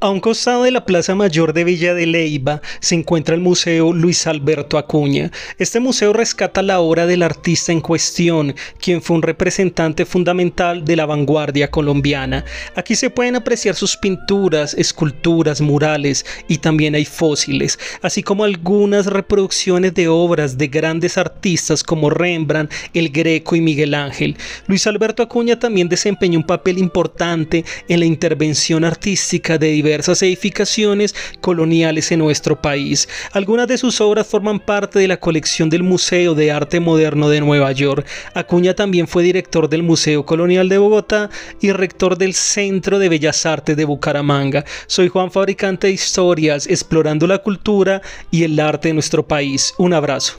A un costado de la Plaza Mayor de Villa de Leiva se encuentra el Museo Luis Alberto Acuña. Este museo rescata la obra del artista en cuestión, quien fue un representante fundamental de la vanguardia colombiana. Aquí se pueden apreciar sus pinturas, esculturas, murales y también hay fósiles, así como algunas reproducciones de obras de grandes artistas como Rembrandt, El Greco y Miguel Ángel. Luis Alberto Acuña también desempeñó un papel importante en la intervención artística de diversas edificaciones coloniales en nuestro país. Algunas de sus obras forman parte de la colección del Museo de Arte Moderno de Nueva York. Acuña también fue director del Museo Colonial de Bogotá y rector del Centro de Bellas Artes de Bucaramanga. Soy Juan Fabricante de Historias, explorando la cultura y el arte de nuestro país. Un abrazo.